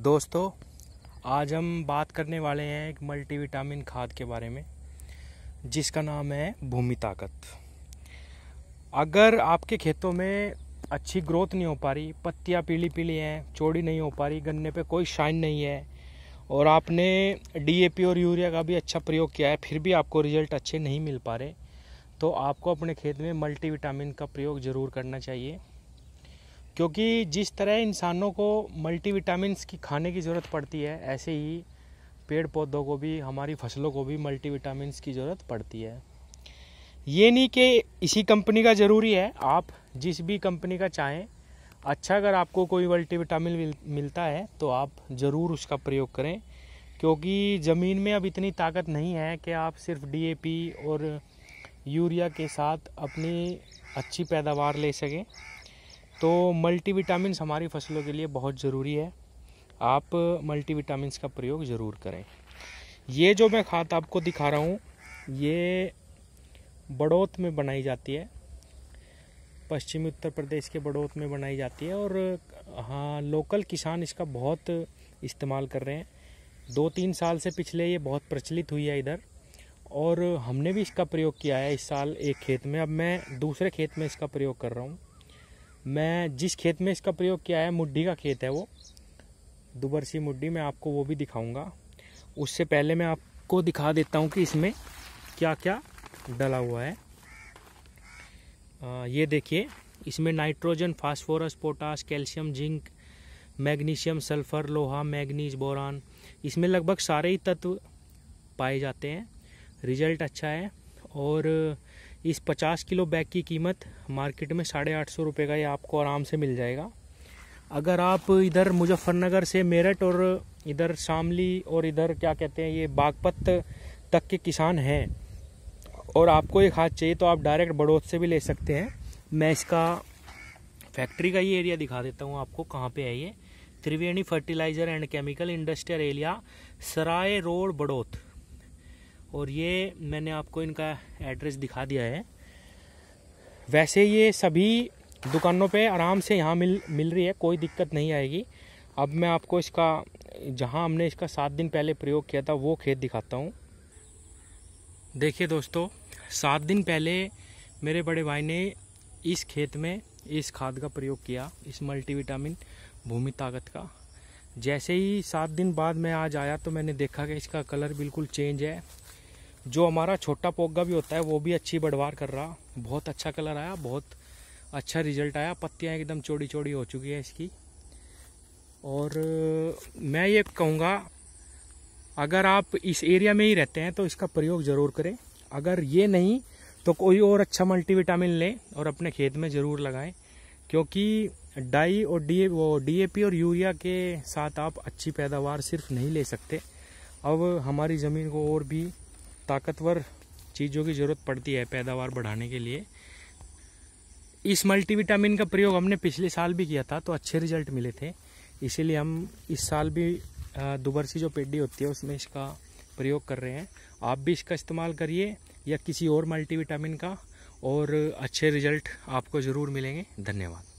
दोस्तों आज हम बात करने वाले हैं एक मल्टीविटामिन खाद के बारे में जिसका नाम है भूमि ताकत अगर आपके खेतों में अच्छी ग्रोथ नहीं हो पा रही पत्तियाँ पीली पीली हैं चौड़ी नहीं हो पा रही गन्ने पे कोई शाइन नहीं है और आपने डीएपी और यूरिया का भी अच्छा प्रयोग किया है फिर भी आपको रिजल्ट अच्छे नहीं मिल पा रहे तो आपको अपने खेत में मल्टीविटामिन का प्रयोग ज़रूर करना चाहिए क्योंकि जिस तरह इंसानों को मल्टीविटामिन की खाने की ज़रूरत पड़ती है ऐसे ही पेड़ पौधों को भी हमारी फसलों को भी मल्टीविटामिन की ज़रूरत पड़ती है ये नहीं कि इसी कंपनी का ज़रूरी है आप जिस भी कंपनी का चाहें अच्छा अगर आपको कोई मल्टीविटामिन मिलता है तो आप ज़रूर उसका प्रयोग करें क्योंकि ज़मीन में अब इतनी ताकत नहीं है कि आप सिर्फ डी और यूरिया के साथ अपनी अच्छी पैदावार ले सकें तो मल्टी विटामिन हमारी फसलों के लिए बहुत ज़रूरी है आप मल्टी विटामिन का प्रयोग ज़रूर करें ये जो मैं खाद आपको दिखा रहा हूँ ये बड़ौत में बनाई जाती है पश्चिमी उत्तर प्रदेश के बड़ौत में बनाई जाती है और हाँ लोकल किसान इसका बहुत इस्तेमाल कर रहे हैं दो तीन साल से पिछले ये बहुत प्रचलित हुई है इधर और हमने भी इसका प्रयोग किया है इस साल एक खेत में अब मैं दूसरे खेत में इसका प्रयोग कर रहा हूँ मैं जिस खेत में इसका प्रयोग किया है मुड्ढी का खेत है वो दुबरसी मुड्ढी मैं आपको वो भी दिखाऊंगा उससे पहले मैं आपको दिखा देता हूँ कि इसमें क्या क्या डला हुआ है आ, ये देखिए इसमें nitrogen phosphorus potash calcium zinc magnesium sulphur लोहा मैग्नीज बोरान इसमें लगभग सारे ही तत्व पाए जाते हैं रिजल्ट अच्छा है और इस पचास किलो बैग की कीमत मार्केट में साढ़े आठ सौ रुपये का ये आपको आराम से मिल जाएगा अगर आप इधर मुजफ्फरनगर से मेरठ और इधर शामली और इधर क्या कहते हैं ये बागपत तक के किसान हैं और आपको ये खाद चाहिए तो आप डायरेक्ट बड़ोद से भी ले सकते हैं मैं इसका फैक्ट्री का ये एरिया दिखा देता हूँ आपको कहाँ पे है ये Triveni fertiliser and chemical industrial area Sarai road Badoth और ये मैंने आपको इनका एड्रेस दिखा दिया है वैसे ये सभी दुकानों पे आराम से यहाँ मिल मिल रही है कोई दिक्कत नहीं आएगी अब मैं आपको इसका जहाँ हमने इसका सात दिन पहले प्रयोग किया था वो खेत दिखाता हूँ देखिए दोस्तों सात दिन पहले मेरे बड़े भाई ने इस खेत में इस खाद का प्रयोग किया इस मल्टीविटामिन भूमि ताकत का जैसे ही सात दिन बाद मैं आज आया तो मैंने देखा कि इसका कलर बिल्कुल चेंज है जो हमारा छोटा पोगा भी होता है वो भी अच्छी बढ़वार कर रहा बहुत अच्छा कलर आया बहुत अच्छा रिजल्ट आया पत्तियाँ एकदम चौड़ी चौड़ी हो चुकी है इसकी और मैं ये कहूँगा अगर आप इस एरिया में ही रहते हैं तो इसका प्रयोग ज़रूर करें अगर ये नहीं तो कोई और अच्छा मल्टीविटामिन लें और अपने खेत में ज़रूर लगाएं क्योंकि डाई और डी वो डीएपी और यूरिया के साथ आप अच्छी पैदावार सिर्फ नहीं ले सकते अब हमारी ज़मीन को और भी ताकतवर चीज़ों की ज़रूरत पड़ती है पैदावार बढ़ाने के लिए इस मल्टीविटामिन का प्रयोग हमने पिछले साल भी किया था तो अच्छे रिजल्ट मिले थे इसीलिए हम इस साल भी दुबरसी जो पेडी होती है उसमें इसका प्रयोग कर रहे हैं आप भी इसका इस्तेमाल करिए या किसी और मल्टीविटामिन का और अच्छे रिजल्ट आपको ज़रूर मिलेंगे धन्यवाद